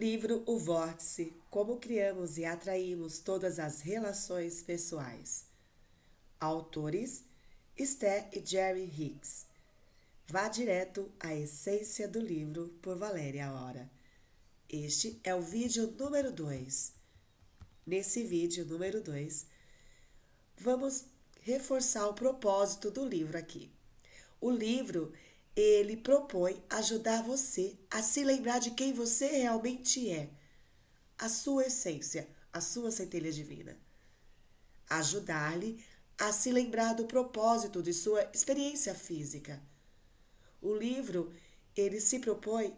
Livro O Vórtice: Como criamos e atraímos todas as relações pessoais. Autores: Esther e Jerry Hicks. Vá direto à essência do livro por Valéria Hora. Este é o vídeo número 2. Nesse vídeo número 2, vamos reforçar o propósito do livro aqui. O livro ele propõe ajudar você a se lembrar de quem você realmente é, a sua essência, a sua centelha divina. Ajudar-lhe a se lembrar do propósito de sua experiência física. O livro, ele se propõe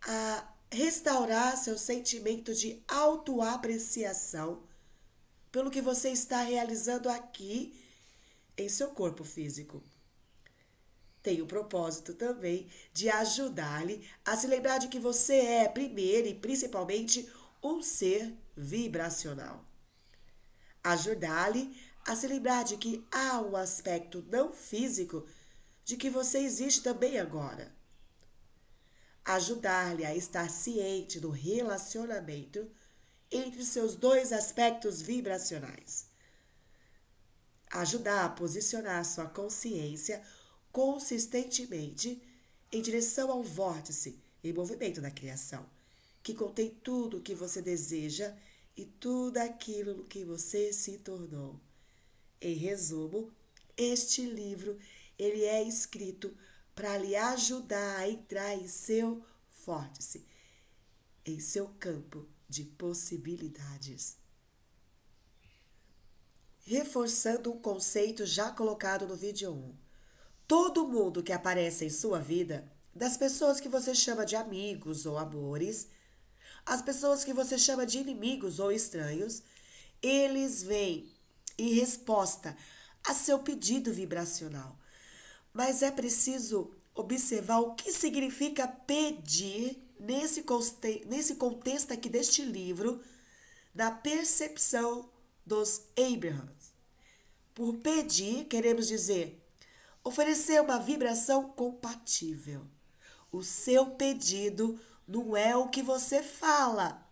a restaurar seu sentimento de autoapreciação pelo que você está realizando aqui em seu corpo físico tem o propósito também de ajudar-lhe a se lembrar de que você é, primeiro e principalmente, um ser vibracional. Ajudar-lhe a se lembrar de que há um aspecto não físico de que você existe também agora. Ajudar-lhe a estar ciente do relacionamento entre seus dois aspectos vibracionais. Ajudar a posicionar sua consciência consistentemente em direção ao vórtice em movimento da criação, que contém tudo o que você deseja e tudo aquilo que você se tornou. Em resumo, este livro ele é escrito para lhe ajudar a entrar em seu vórtice, em seu campo de possibilidades. Reforçando um conceito já colocado no vídeo 1. Todo mundo que aparece em sua vida, das pessoas que você chama de amigos ou amores, as pessoas que você chama de inimigos ou estranhos, eles vêm em resposta a seu pedido vibracional. Mas é preciso observar o que significa pedir nesse, nesse contexto aqui deste livro, da percepção dos Abrahams. Por pedir, queremos dizer oferecer uma vibração compatível. O seu pedido não é o que você fala.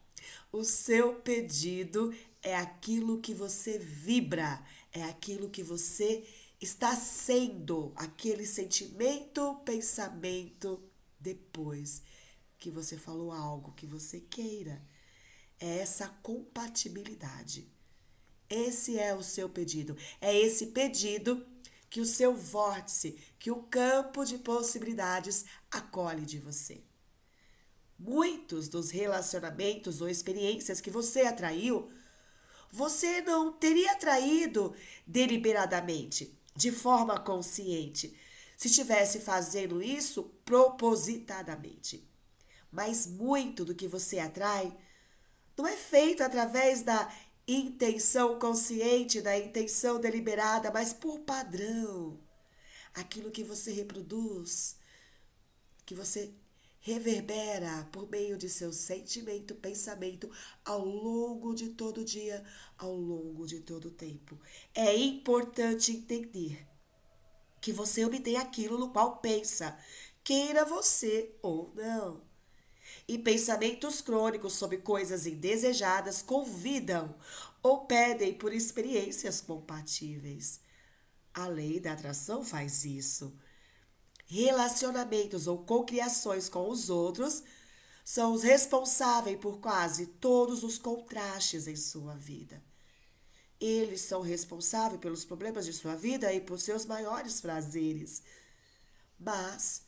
O seu pedido é aquilo que você vibra, é aquilo que você está sendo, aquele sentimento, pensamento depois que você falou algo que você queira. É essa compatibilidade. Esse é o seu pedido. É esse pedido que o seu vórtice, que o campo de possibilidades acolhe de você. Muitos dos relacionamentos ou experiências que você atraiu, você não teria atraído deliberadamente, de forma consciente, se estivesse fazendo isso propositadamente. Mas muito do que você atrai não é feito através da intenção consciente da intenção deliberada, mas por padrão. Aquilo que você reproduz, que você reverbera por meio de seu sentimento, pensamento ao longo de todo dia, ao longo de todo tempo. É importante entender que você obtém aquilo no qual pensa, queira você ou não. E pensamentos crônicos sobre coisas indesejadas convidam ou pedem por experiências compatíveis. A lei da atração faz isso. Relacionamentos ou cocriações com os outros são os responsáveis por quase todos os contrastes em sua vida. Eles são responsáveis pelos problemas de sua vida e por seus maiores prazeres. Mas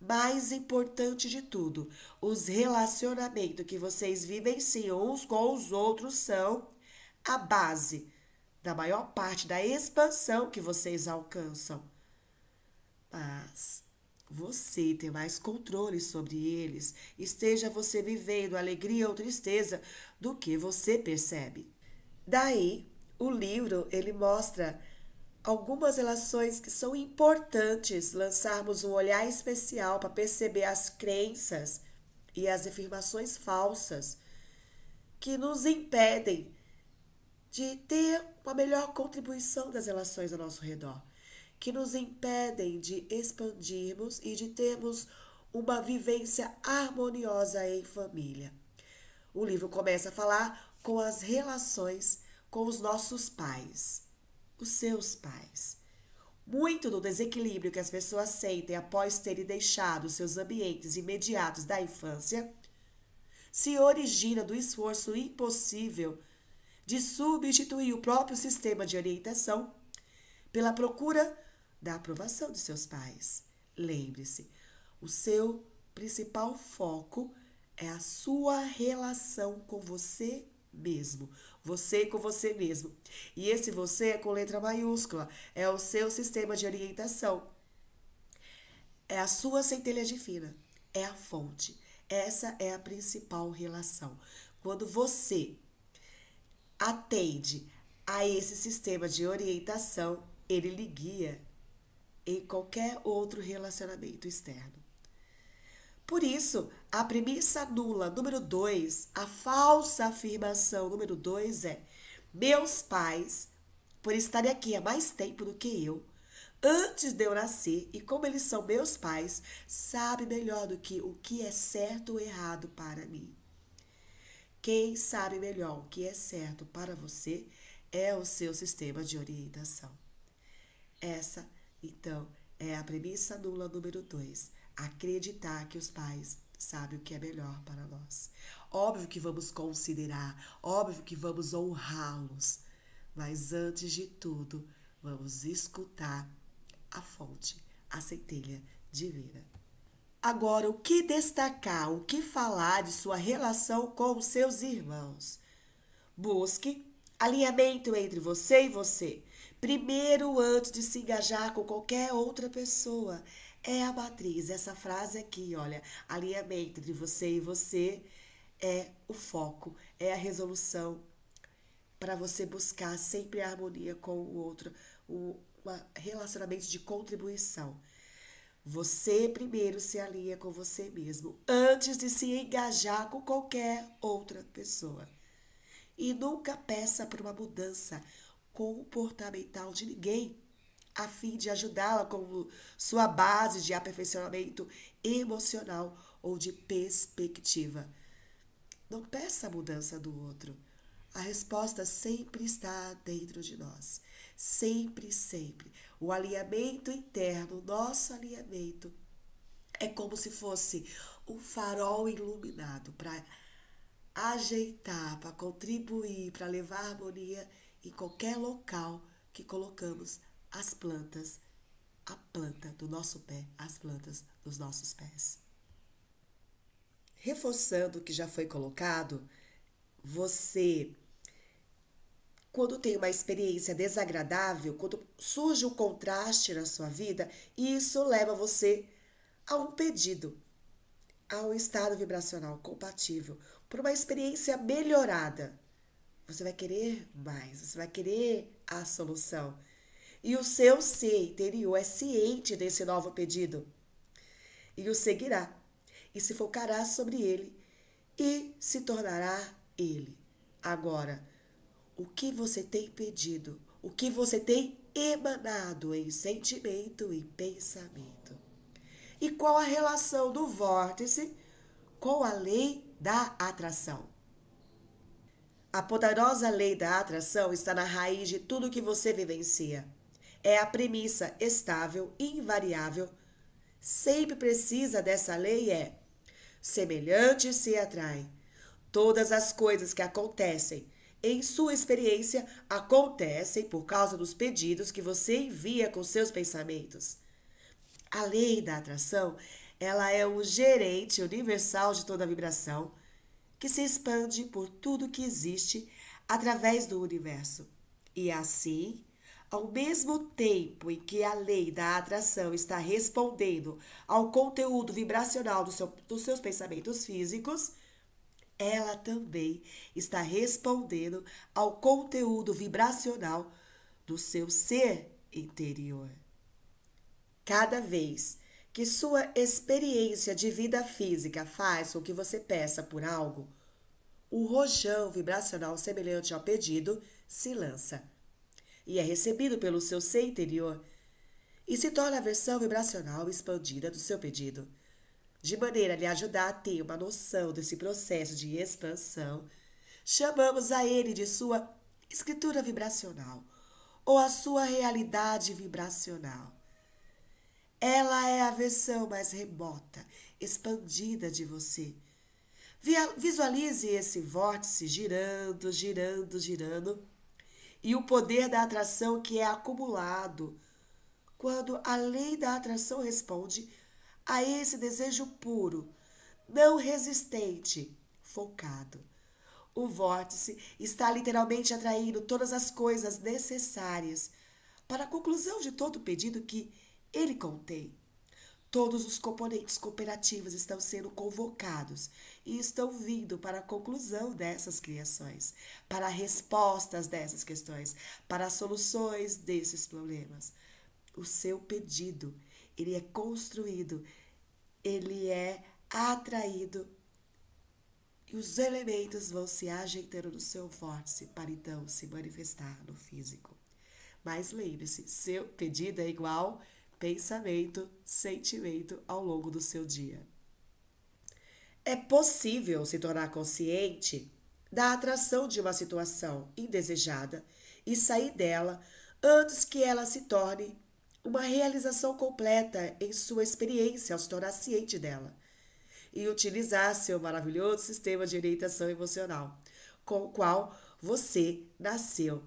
mais importante de tudo, os relacionamentos que vocês vivenciam uns com os outros são a base da maior parte da expansão que vocês alcançam. Mas você tem mais controle sobre eles, esteja você vivendo alegria ou tristeza, do que você percebe. Daí, o livro ele mostra algumas relações que são importantes lançarmos um olhar especial para perceber as crenças e as afirmações falsas que nos impedem de ter uma melhor contribuição das relações ao nosso redor, que nos impedem de expandirmos e de termos uma vivência harmoniosa em família. O livro começa a falar com as relações com os nossos pais os seus pais. Muito do desequilíbrio que as pessoas sentem após terem deixado seus ambientes imediatos da infância se origina do esforço impossível de substituir o próprio sistema de orientação pela procura da aprovação de seus pais. Lembre-se, o seu principal foco é a sua relação com você mesmo você com você mesmo. E esse você é com letra maiúscula, é o seu sistema de orientação. É a sua centelha divina, é a fonte. Essa é a principal relação. Quando você atende a esse sistema de orientação, ele lhe guia em qualquer outro relacionamento externo. Por isso, a premissa nula número 2, a falsa afirmação número 2 é: meus pais, por estarem aqui há mais tempo do que eu, antes de eu nascer, e como eles são meus pais, sabem melhor do que o que é certo ou errado para mim. Quem sabe melhor o que é certo para você é o seu sistema de orientação. Essa, então, é a premissa nula número 2, acreditar que os pais sabe o que é melhor para nós. Óbvio que vamos considerar, óbvio que vamos honrá-los, mas antes de tudo, vamos escutar a fonte, a centelha divina. Agora, o que destacar, o que falar de sua relação com seus irmãos? Busque alinhamento entre você e você. Primeiro, antes de se engajar com qualquer outra pessoa, é a matriz. Essa frase aqui, olha, alinhamento é entre você e você é o foco, é a resolução para você buscar sempre a harmonia com o outro, uma relacionamento de contribuição. Você primeiro se alinha com você mesmo antes de se engajar com qualquer outra pessoa. E nunca peça por uma mudança comportamental de ninguém a fim de ajudá-la com sua base de aperfeiçoamento emocional ou de perspectiva. Não peça a mudança do outro. A resposta sempre está dentro de nós. Sempre, sempre. O alinhamento interno, nosso alinhamento, é como se fosse um farol iluminado para ajeitar, para contribuir, para levar harmonia em qualquer local que colocamos as plantas, a planta do nosso pé, as plantas dos nossos pés. Reforçando o que já foi colocado, você, quando tem uma experiência desagradável, quando surge um contraste na sua vida, isso leva você a um pedido, a um estado vibracional compatível, por uma experiência melhorada. Você vai querer mais, você vai querer a solução e o seu ser interior é ciente desse novo pedido e o seguirá e se focará sobre ele e se tornará ele. Agora, o que você tem pedido, o que você tem emanado em sentimento e pensamento? E qual a relação do vórtice com a lei da atração? A poderosa lei da atração está na raiz de tudo que você vivencia é a premissa estável, invariável, sempre precisa dessa lei é: semelhante se atraem. Todas as coisas que acontecem em sua experiência acontecem por causa dos pedidos que você envia com seus pensamentos. A lei da atração, ela é o gerente universal de toda vibração que se expande por tudo que existe através do universo. E assim, ao mesmo tempo em que a lei da atração está respondendo ao conteúdo vibracional do seu, dos seus pensamentos físicos, ela também está respondendo ao conteúdo vibracional do seu ser interior. Cada vez que sua experiência de vida física faz com que você peça por algo, o rojão vibracional semelhante ao pedido se lança e é recebido pelo seu ser interior e se torna a versão vibracional expandida do seu pedido, de maneira a lhe ajudar a ter uma noção desse processo de expansão. Chamamos a ele de sua escritura vibracional ou a sua realidade vibracional. Ela é a versão mais remota, expandida de você. Visualize esse vórtice girando, girando, girando e o poder da atração que é acumulado quando a lei da atração responde a esse desejo puro, não resistente, focado. O vórtice está literalmente atraindo todas as coisas necessárias para a conclusão de todo o pedido que ele contém. Todos os componentes cooperativos estão sendo convocados e estão vindo para a conclusão dessas criações, para respostas dessas questões, para soluções desses problemas. O seu pedido, ele é construído, ele é atraído e os elementos vão se ajeitando no seu vórtice para então se manifestar no físico. Mas lembre-se, seu pedido é igual a pensamento, sentimento ao longo do seu dia. É possível se tornar consciente da atração de uma situação indesejada e sair dela antes que ela se torne uma realização completa em sua experiência ao se tornar ciente dela e utilizar seu maravilhoso sistema de orientação emocional, com o qual você nasceu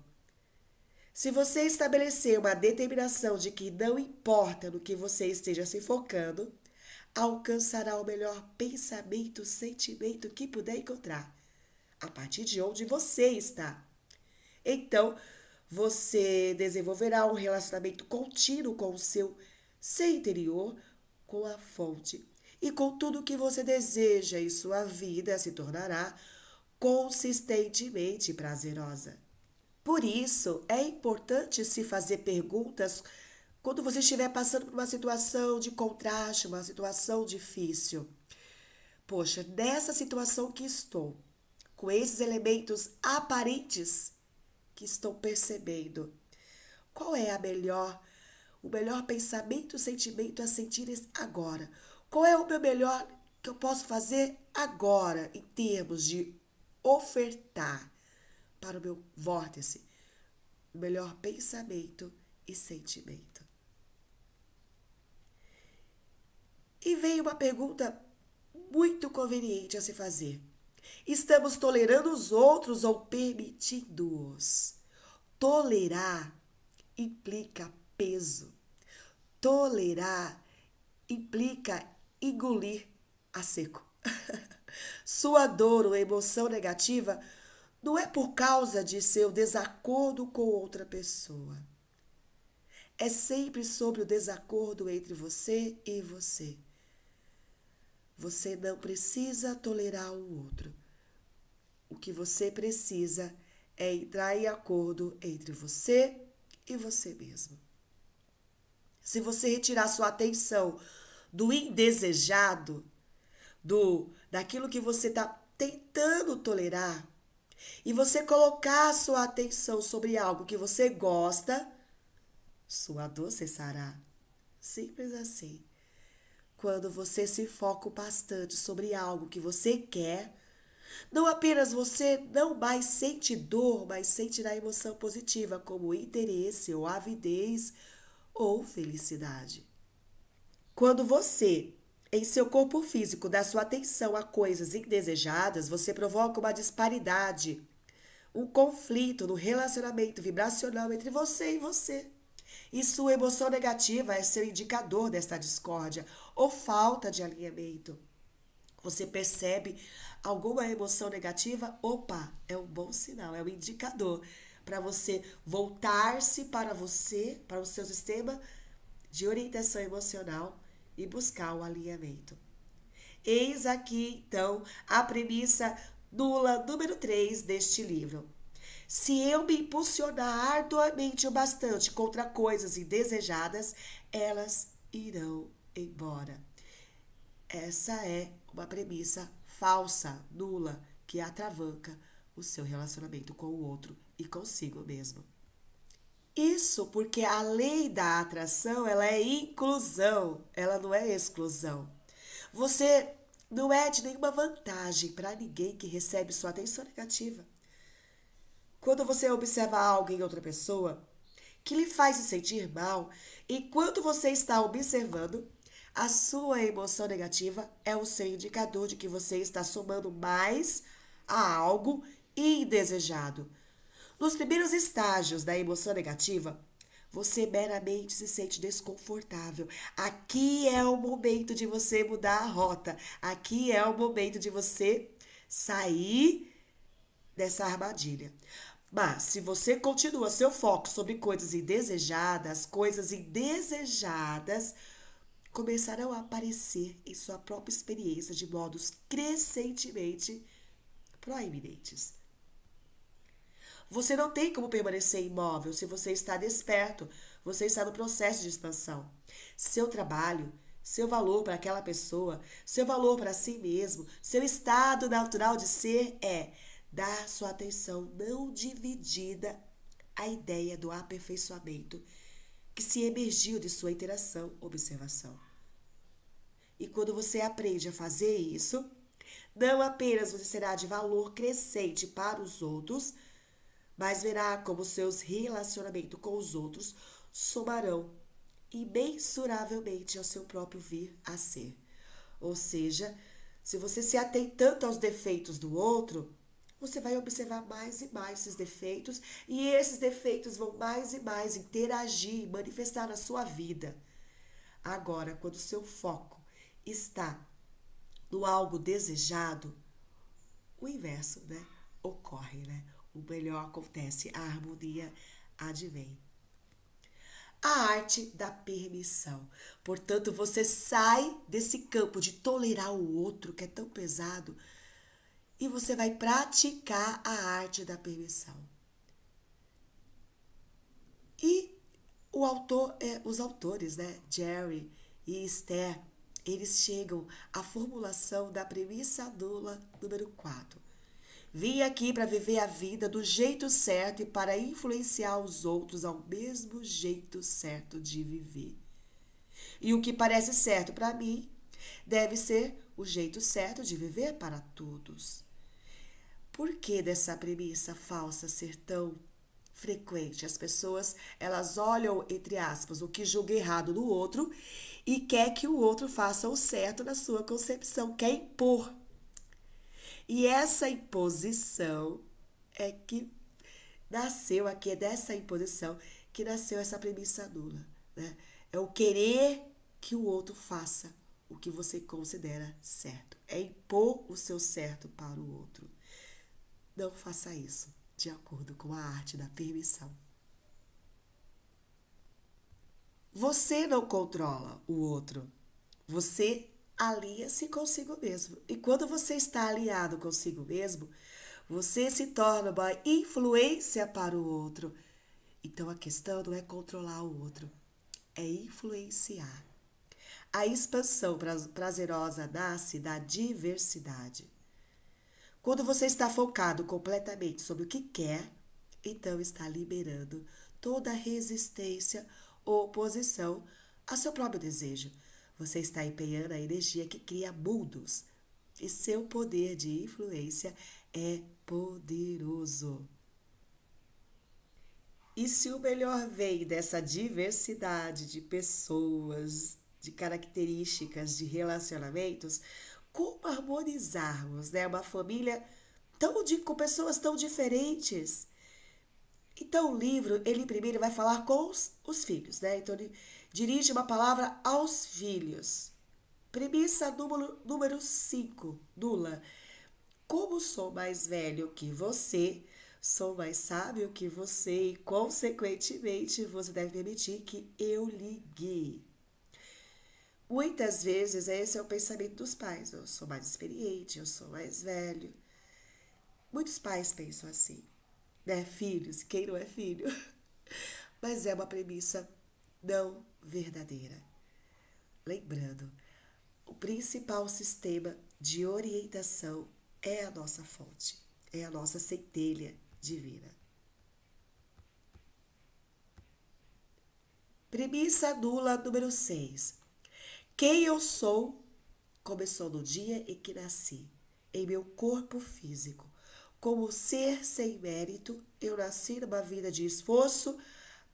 se você estabelecer uma determinação de que não importa no que você esteja se focando, alcançará o melhor pensamento, sentimento que puder encontrar, a partir de onde você está. Então, você desenvolverá um relacionamento contínuo com o seu ser interior, com a fonte. E com tudo o que você deseja em sua vida se tornará consistentemente prazerosa. Por isso, é importante se fazer perguntas quando você estiver passando por uma situação de contraste, uma situação difícil. Poxa, nessa situação que estou, com esses elementos aparentes que estou percebendo, qual é a melhor, o melhor pensamento, sentimento a sentir agora? Qual é o meu melhor que eu posso fazer agora em termos de ofertar? para o meu vórtice, melhor pensamento e sentimento. E veio uma pergunta muito conveniente a se fazer. Estamos tolerando os outros ou permitindo-os? Tolerar implica peso. Tolerar implica engolir a seco. Sua dor ou emoção negativa não é por causa de seu desacordo com outra pessoa. É sempre sobre o desacordo entre você e você. Você não precisa tolerar o outro. O que você precisa é entrar em acordo entre você e você mesmo. Se você retirar sua atenção do indesejado, do daquilo que você está tentando tolerar, e você colocar a sua atenção sobre algo que você gosta, sua dor cessará. Simples assim. Quando você se foca bastante sobre algo que você quer, não apenas você não mais sente dor, mas sente na emoção positiva, como interesse, ou avidez, ou felicidade. Quando você em seu corpo físico da sua atenção a coisas indesejadas, você provoca uma disparidade, um conflito no relacionamento vibracional entre você e você. E sua emoção negativa é seu indicador desta discórdia ou falta de alinhamento. Você percebe alguma emoção negativa? Opa, é um bom sinal, é um indicador para você voltar-se para você, para o seu sistema de orientação emocional e buscar o alinhamento. Eis aqui, então, a premissa nula número 3 deste livro. Se eu me impulsionar arduamente o bastante contra coisas indesejadas, elas irão embora. Essa é uma premissa falsa, nula, que atravanca o seu relacionamento com o outro e consigo mesmo. Isso porque a lei da atração, ela é inclusão, ela não é exclusão. Você não é de nenhuma vantagem para ninguém que recebe sua atenção negativa. Quando você observa algo em outra pessoa que lhe faz se sentir mal, enquanto você está observando, a sua emoção negativa é o seu indicador de que você está somando mais a algo indesejado. Nos primeiros estágios da emoção negativa, você meramente se sente desconfortável. Aqui é o momento de você mudar a rota. Aqui é o momento de você sair dessa armadilha. Mas se você continua seu foco sobre coisas indesejadas, coisas indesejadas começarão a aparecer em sua própria experiência de modos crescentemente proeminentes. Você não tem como permanecer imóvel se você está desperto, você está no processo de expansão. Seu trabalho, seu valor para aquela pessoa, seu valor para si mesmo, seu estado natural de ser é dar sua atenção não dividida à ideia do aperfeiçoamento que se emergiu de sua interação, observação. E quando você aprende a fazer isso, não apenas você será de valor crescente para os outros, mas verá como seus relacionamentos com os outros somarão imensuravelmente ao seu próprio vir a ser. Ou seja, se você se tanto aos defeitos do outro, você vai observar mais e mais esses defeitos e esses defeitos vão mais e mais interagir e manifestar na sua vida. Agora, quando seu foco está no algo desejado, o inverso, né, ocorre, né? o melhor acontece, a harmonia advém. A arte da permissão. Portanto, você sai desse campo de tolerar o outro que é tão pesado e você vai praticar a arte da permissão. E o autor, é, os autores, né, Jerry e Esther, eles chegam à formulação da premissa dula número 4. Vim aqui para viver a vida do jeito certo e para influenciar os outros ao mesmo jeito certo de viver. E o que parece certo para mim deve ser o jeito certo de viver para todos. Por que dessa premissa falsa ser tão frequente? As pessoas, elas olham entre aspas o que julga errado no outro e quer que o outro faça o certo na sua concepção, quer impor e essa imposição é que nasceu aqui, é dessa imposição que nasceu essa premissa nula. Né? É o querer que o outro faça o que você considera certo. É impor o seu certo para o outro. Não faça isso, de acordo com a arte da permissão. Você não controla o outro. Você alia-se consigo mesmo. E quando você está aliado consigo mesmo, você se torna uma influência para o outro. Então a questão não é controlar o outro, é influenciar. A expansão prazerosa nasce da diversidade. Quando você está focado completamente sobre o que quer, então está liberando toda resistência ou oposição a seu próprio desejo. Você está empenhando a energia que cria mundos e seu poder de influência é poderoso. E se o melhor vem dessa diversidade de pessoas, de características, de relacionamentos, como harmonizarmos né? uma família tão de, com pessoas tão diferentes? Então o livro, ele primeiro vai falar com os, os filhos, né? Então ele, dirige uma palavra aos filhos. Premissa número 5, Dula. Como sou mais velho que você, sou mais sábio que você e, consequentemente, você deve permitir que eu lhe guie. Muitas vezes esse é o pensamento dos pais. Eu sou mais experiente, eu sou mais velho. Muitos pais pensam assim, né? Filhos, quem não é filho? Mas é uma premissa não verdadeira. Lembrando, o principal sistema de orientação é a nossa fonte, é a nossa centelha divina. Premissa nula número 6. Quem eu sou começou no dia em que nasci, em meu corpo físico. Como ser sem mérito, eu nasci numa vida de esforço,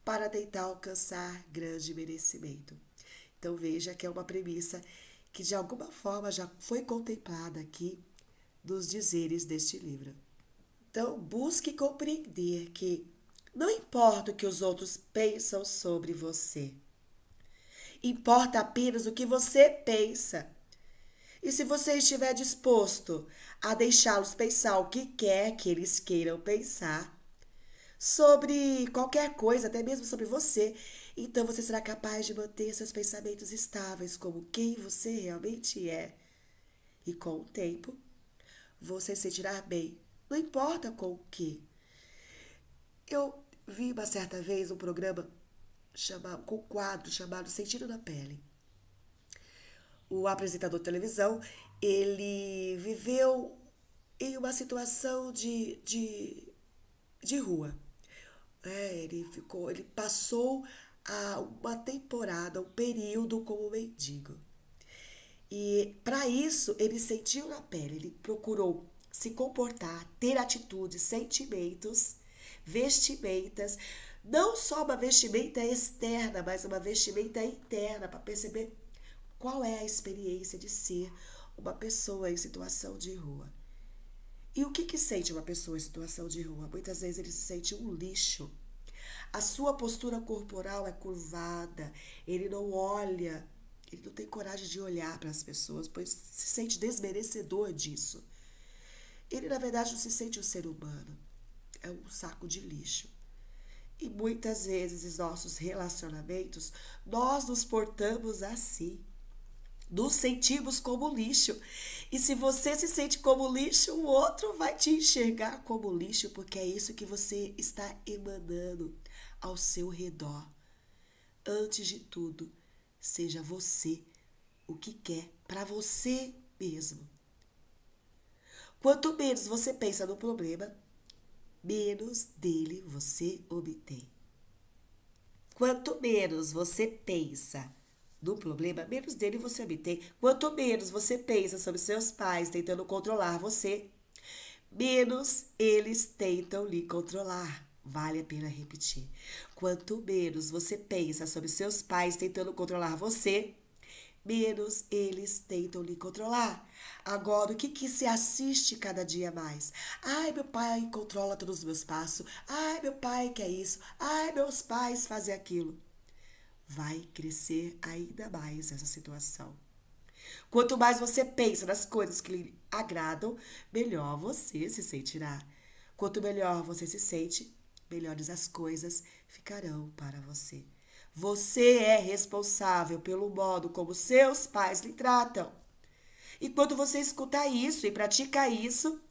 para tentar alcançar grande merecimento. Então veja que é uma premissa que de alguma forma já foi contemplada aqui nos dizeres deste livro. Então busque compreender que não importa o que os outros pensam sobre você. Importa apenas o que você pensa. E se você estiver disposto a deixá-los pensar o que quer que eles queiram pensar, sobre qualquer coisa, até mesmo sobre você, então você será capaz de manter seus pensamentos estáveis como quem você realmente é. E com o tempo, você se sentirá bem, não importa com o que. Eu vi uma certa vez um programa chamado, com um quadro chamado Sentido da Pele. O apresentador de televisão, ele viveu em uma situação de, de, de rua. É, ele ficou, ele passou a uma temporada, um período como mendigo. E para isso ele sentiu na pele, ele procurou se comportar, ter atitudes, sentimentos, vestimentas, não só uma vestimenta externa, mas uma vestimenta interna para perceber qual é a experiência de ser uma pessoa em situação de rua. E o que, que sente uma pessoa em situação de rua? Muitas vezes ele se sente um lixo. A sua postura corporal é curvada, ele não olha, ele não tem coragem de olhar para as pessoas, pois se sente desmerecedor disso. Ele, na verdade, não se sente um ser humano, é um saco de lixo. E muitas vezes, em nossos relacionamentos, nós nos portamos assim. Nos sentimos como lixo. E se você se sente como lixo, o outro vai te enxergar como lixo, porque é isso que você está emanando ao seu redor. Antes de tudo, seja você o que quer para você mesmo. Quanto menos você pensa no problema, menos dele você obtém. Quanto menos você pensa do problema, menos dele você obtém. Quanto menos você pensa sobre seus pais tentando controlar você, menos eles tentam lhe controlar. Vale a pena repetir. Quanto menos você pensa sobre seus pais tentando controlar você, menos eles tentam lhe controlar. Agora, o que, que se assiste cada dia mais? Ai, meu pai controla todos os meus passos. Ai, meu pai quer isso. Ai, meus pais fazem aquilo vai crescer ainda mais essa situação. Quanto mais você pensa nas coisas que lhe agradam, melhor você se sentirá. Quanto melhor você se sente, melhores as coisas ficarão para você. Você é responsável pelo modo como seus pais lhe tratam. E quando você escuta isso e pratica isso,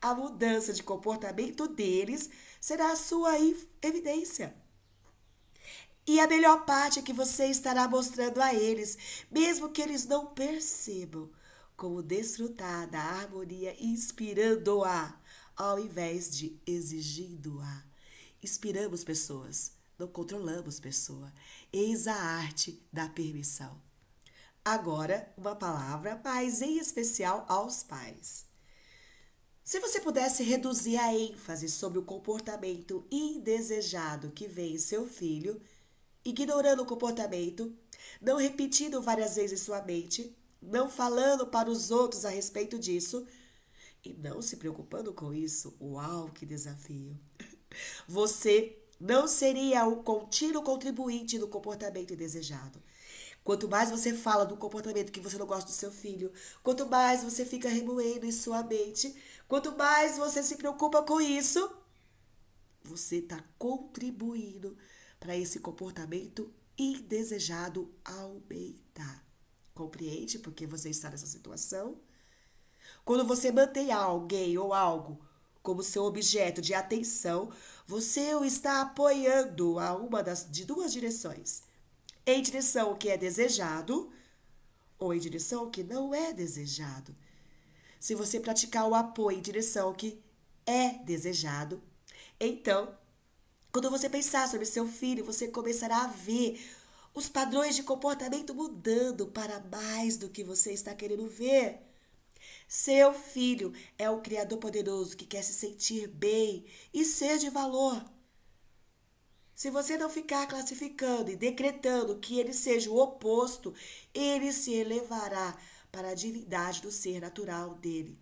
a mudança de comportamento deles será a sua evidência. E a melhor parte é que você estará mostrando a eles, mesmo que eles não percebam, como desfrutar da harmonia inspirando-a, ao invés de exigindo-a. Inspiramos pessoas, não controlamos pessoa. Eis a arte da permissão. Agora, uma palavra, mais em especial aos pais. Se você pudesse reduzir a ênfase sobre o comportamento indesejado que vê em seu filho, ignorando o comportamento, não repetindo várias vezes em sua mente, não falando para os outros a respeito disso e não se preocupando com isso. Uau, que desafio! Você não seria o contínuo contribuinte do comportamento indesejado. Quanto mais você fala do comportamento que você não gosta do seu filho, quanto mais você fica remoendo em sua mente, quanto mais você se preocupa com isso, você está contribuindo para esse comportamento indesejado aumentar. Compreende por que você está nessa situação? Quando você mantém alguém ou algo como seu objeto de atenção, você o está apoiando a uma das de duas direções: em direção ao que é desejado ou em direção ao que não é desejado. Se você praticar o apoio em direção ao que é desejado, então quando você pensar sobre seu filho, você começará a ver os padrões de comportamento mudando para mais do que você está querendo ver. Seu filho é o Criador poderoso que quer se sentir bem e ser de valor. Se você não ficar classificando e decretando que ele seja o oposto, ele se elevará para a divindade do ser natural dele.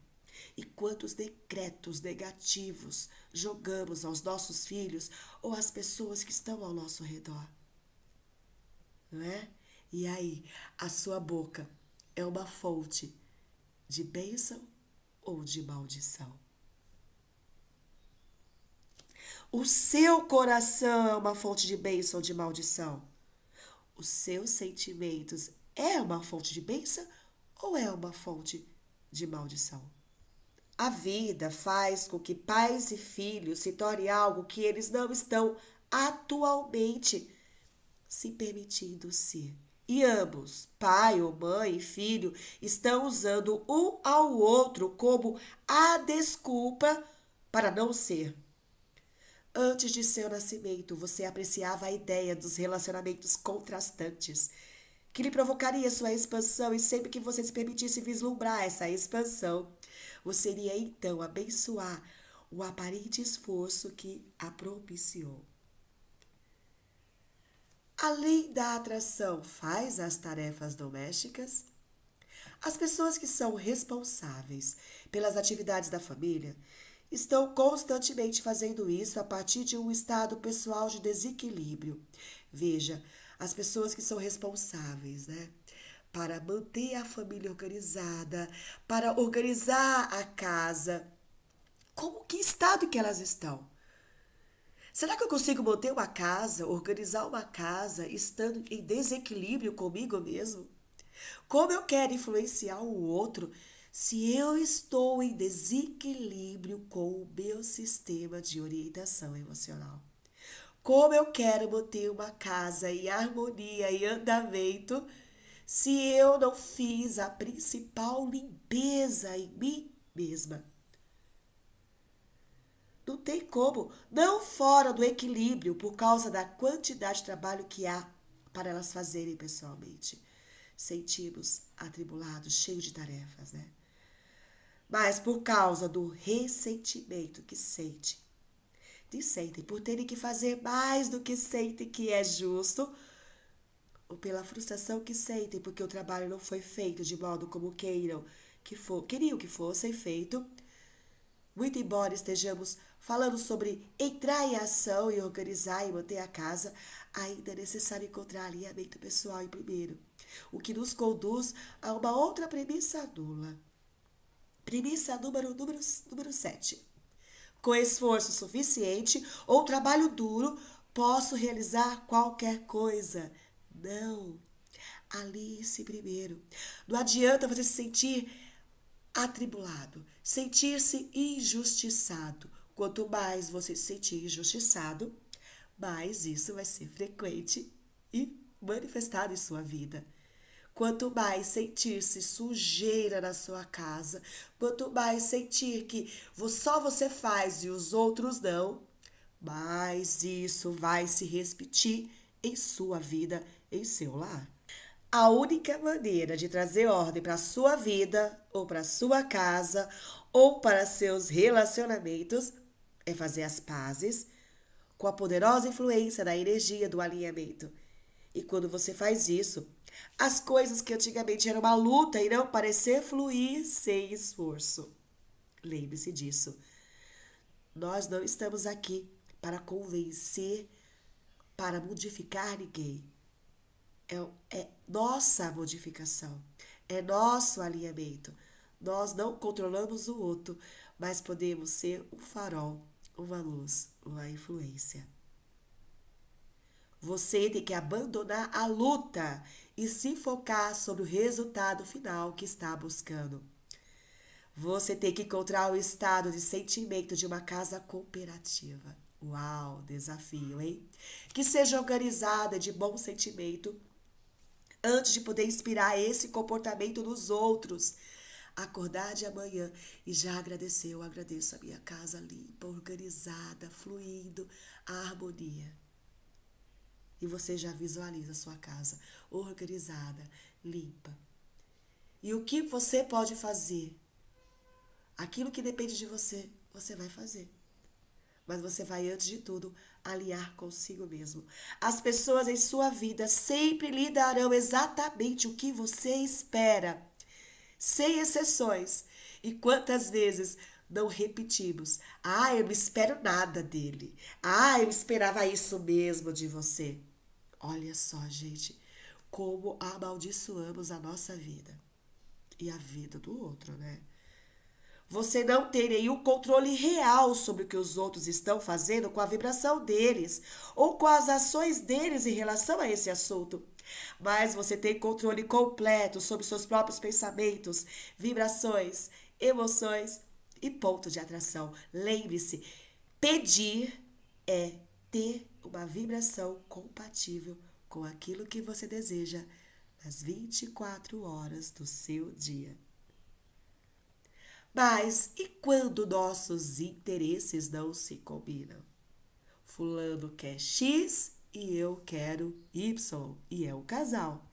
E quantos decretos negativos jogamos aos nossos filhos ou às pessoas que estão ao nosso redor. Não é? E aí, a sua boca é uma fonte de bênção ou de maldição? O seu coração é uma fonte de bênção ou de maldição? Os seus sentimentos é uma fonte de bênção ou é uma fonte de maldição? A vida faz com que pais e filhos se tornem algo que eles não estão atualmente se permitindo ser. E ambos, pai ou mãe e filho, estão usando um ao outro como a desculpa para não ser. Antes de seu nascimento, você apreciava a ideia dos relacionamentos contrastantes, que lhe provocaria sua expansão, e sempre que você se permitisse vislumbrar essa expansão, você iria então abençoar o aparente esforço que a propiciou. A lei da atração faz as tarefas domésticas? As pessoas que são responsáveis pelas atividades da família estão constantemente fazendo isso a partir de um estado pessoal de desequilíbrio. Veja, as pessoas que são responsáveis, né? para manter a família organizada, para organizar a casa. Como que estado que elas estão? Será que eu consigo manter uma casa, organizar uma casa, estando em desequilíbrio comigo mesmo? Como eu quero influenciar o outro se eu estou em desequilíbrio com o meu sistema de orientação emocional? Como eu quero manter uma casa em harmonia e andamento? se eu não fiz a principal limpeza em mim mesma? Não tem como, não fora do equilíbrio por causa da quantidade de trabalho que há para elas fazerem pessoalmente. Sentimos atribulados, cheios de tarefas, né? Mas por causa do ressentimento que sente, de sentem por terem que fazer mais do que sentem que é justo pela frustração que sentem porque o trabalho não foi feito de modo como queiram que for, queriam que fosse feito. Muito embora estejamos falando sobre entrar em ação e organizar e manter a casa, ainda é necessário encontrar alinhamento pessoal em primeiro, o que nos conduz a uma outra premissa nula. Premissa número, número, número 7. Com esforço suficiente ou trabalho duro, posso realizar qualquer coisa não. Alice primeiro. Não adianta você se sentir atribulado, sentir-se injustiçado. Quanto mais você se sentir injustiçado, mais isso vai ser frequente e manifestado em sua vida. Quanto mais sentir-se sujeira na sua casa, quanto mais sentir que só você faz e os outros não, mais isso vai se repetir em sua vida em seu lar. A única maneira de trazer ordem para sua vida, ou para sua casa, ou para seus relacionamentos é fazer as pazes com a poderosa influência da energia do alinhamento. E quando você faz isso, as coisas que antigamente eram uma luta irão parecer fluir sem esforço. Lembre-se disso. Nós não estamos aqui para convencer, para modificar ninguém. É, é nossa modificação, é nosso alinhamento. Nós não controlamos o outro, mas podemos ser um farol, uma luz, uma influência. Você tem que abandonar a luta e se focar sobre o resultado final que está buscando. Você tem que encontrar o estado de sentimento de uma casa cooperativa. Uau, desafio, hein? Que seja organizada de bom sentimento antes de poder inspirar esse comportamento nos outros. Acordar de amanhã e já agradecer. Eu agradeço a minha casa limpa, organizada, fluindo, a harmonia. E você já visualiza a sua casa organizada, limpa. E o que você pode fazer? Aquilo que depende de você, você vai fazer. Mas você vai, antes de tudo, aliar consigo mesmo. As pessoas em sua vida sempre lhe darão exatamente o que você espera, sem exceções. E quantas vezes não repetimos: Ah, eu não espero nada dele. Ah, eu esperava isso mesmo de você. Olha só, gente, como amaldiçoamos a nossa vida e a vida do outro, né? Você não teria o controle real sobre o que os outros estão fazendo com a vibração deles ou com as ações deles em relação a esse assunto. Mas você tem controle completo sobre seus próprios pensamentos, vibrações, emoções e pontos de atração. Lembre-se, pedir é ter uma vibração compatível com aquilo que você deseja nas 24 horas do seu dia. Mas e quando nossos interesses não se combinam? Fulano quer X e eu quero Y, e é o casal.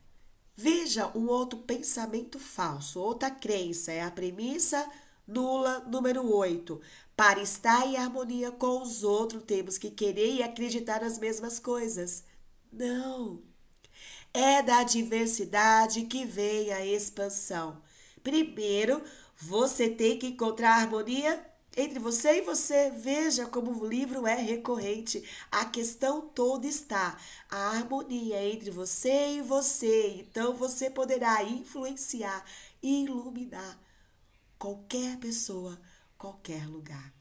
Veja um outro pensamento falso, outra crença, é a premissa nula número 8. Para estar em harmonia com os outros, temos que querer e acreditar nas mesmas coisas. Não. É da diversidade que vem a expansão. Primeiro, você tem que encontrar harmonia entre você e você. Veja como o livro é recorrente. A questão toda está a harmonia entre você e você. Então você poderá influenciar, iluminar qualquer pessoa, qualquer lugar.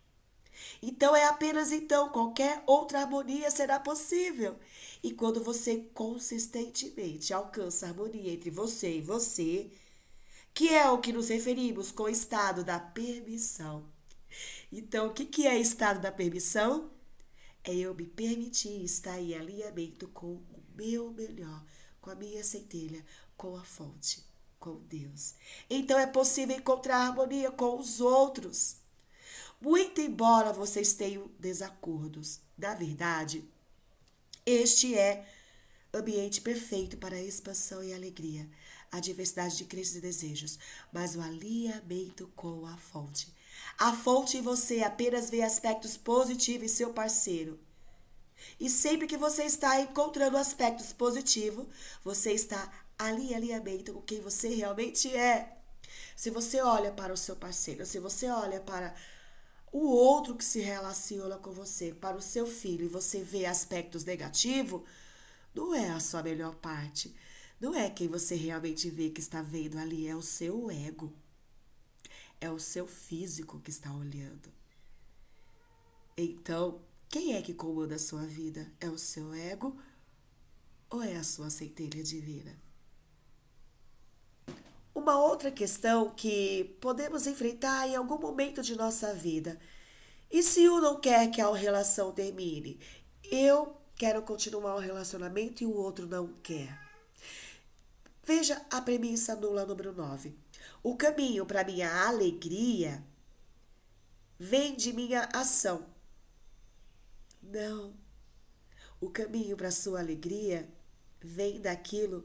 Então é apenas então qualquer outra harmonia será possível. E quando você consistentemente alcança a harmonia entre você e você, que é o que nos referimos com o estado da permissão. Então, o que, que é estado da permissão? É eu me permitir estar em alinhamento com o meu melhor, com a minha centelha, com a fonte, com Deus. Então, é possível encontrar harmonia com os outros. Muito embora vocês tenham desacordos, na verdade, este é ambiente perfeito para expansão e alegria a diversidade de crenças e desejos, mas o alinhamento com a fonte. A fonte em você apenas vê aspectos positivos em seu parceiro. E sempre que você está encontrando aspectos positivos, você está ali em alinhamento com quem você realmente é. Se você olha para o seu parceiro, se você olha para o outro que se relaciona com você, para o seu filho, e você vê aspectos negativos, não é a sua melhor parte. Não é quem você realmente vê que está vendo ali, é o seu ego. É o seu físico que está olhando. Então, quem é que comanda a sua vida? É o seu ego ou é a sua centelha divina? Uma outra questão que podemos enfrentar em algum momento de nossa vida. E se um não quer que a relação termine? Eu quero continuar o relacionamento e o outro não quer. Veja a premissa nula número 9. O caminho para minha alegria vem de minha ação. Não. O caminho para sua alegria vem daquilo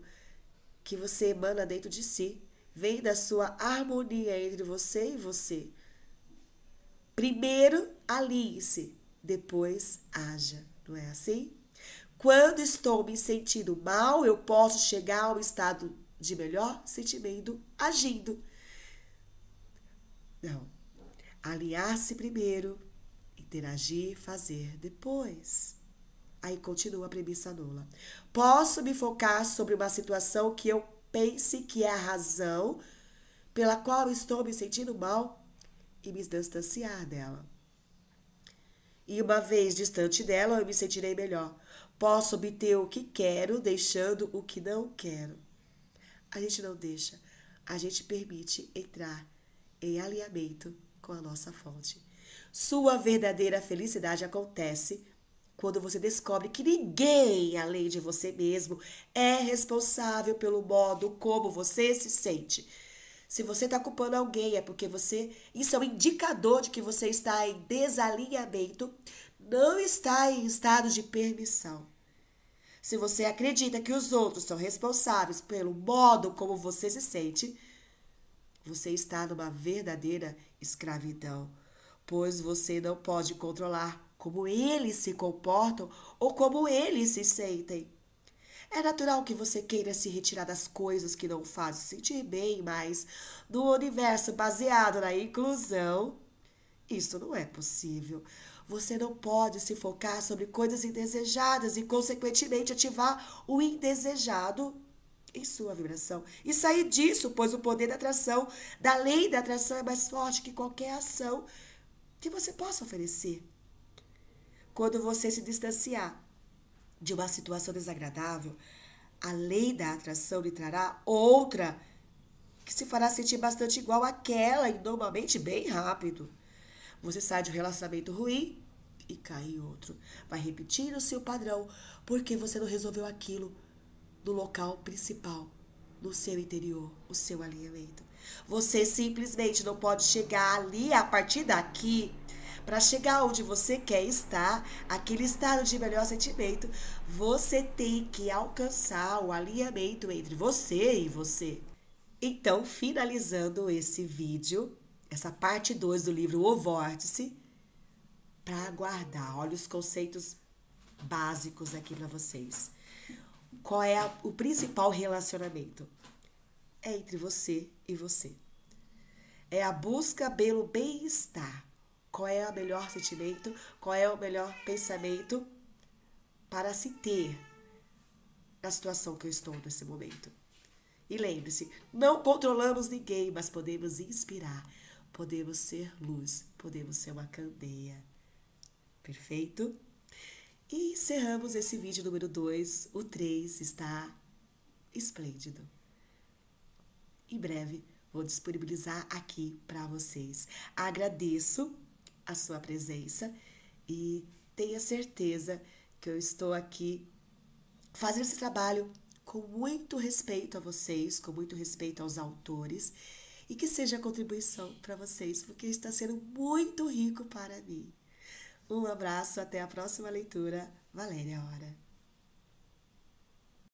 que você emana dentro de si, vem da sua harmonia entre você e você. Primeiro alinhe-se, depois haja, não é assim? Quando estou me sentindo mal, eu posso chegar a um estado de melhor sentimento agindo. Não. Alinhar-se primeiro, interagir, fazer depois. Aí continua a premissa nula. Posso me focar sobre uma situação que eu pense que é a razão pela qual estou me sentindo mal e me distanciar dela. E uma vez distante dela, eu me sentirei melhor. Posso obter o que quero, deixando o que não quero. A gente não deixa, a gente permite entrar em alinhamento com a nossa fonte. Sua verdadeira felicidade acontece quando você descobre que ninguém além de você mesmo é responsável pelo modo como você se sente. Se você está culpando alguém, é porque você. Isso é um indicador de que você está em desalinhamento, não está em estado de permissão. Se você acredita que os outros são responsáveis pelo modo como você se sente, você está numa verdadeira escravidão, pois você não pode controlar como eles se comportam ou como eles se sentem. É natural que você queira se retirar das coisas que não fazem sentir bem, mas no universo baseado na inclusão, isso não é possível. Você não pode se focar sobre coisas indesejadas e, consequentemente, ativar o indesejado em sua vibração. E sair disso, pois o poder da atração, da lei da atração, é mais forte que qualquer ação que você possa oferecer. Quando você se distanciar de uma situação desagradável, a lei da atração lhe trará outra que se fará sentir bastante igual àquela e normalmente bem rápido. Você sai de um relacionamento ruim e cai em outro. Vai repetindo o seu padrão, porque você não resolveu aquilo no local principal, no seu interior, o seu alinhamento. Você simplesmente não pode chegar ali a partir daqui para chegar onde você quer estar, aquele estado de melhor sentimento, você tem que alcançar o alinhamento entre você e você. Então, finalizando esse vídeo, essa parte 2 do livro O Vórtice, para aguardar. Olha os conceitos básicos aqui para vocês. Qual é a, o principal relacionamento? É entre você e você. É a busca pelo bem-estar. Qual é o melhor sentimento? Qual é o melhor pensamento para se ter na situação que eu estou nesse momento? E lembre-se, não controlamos ninguém, mas podemos inspirar podemos ser luz, podemos ser uma candeia. Perfeito? E encerramos esse vídeo número 2. O 3 está esplêndido. Em breve vou disponibilizar aqui para vocês. Agradeço a sua presença e tenha certeza que eu estou aqui fazendo esse trabalho com muito respeito a vocês, com muito respeito aos autores e que seja contribuição para vocês, porque está sendo muito rico para mim. Um abraço, até a próxima leitura. Valéria é Hora.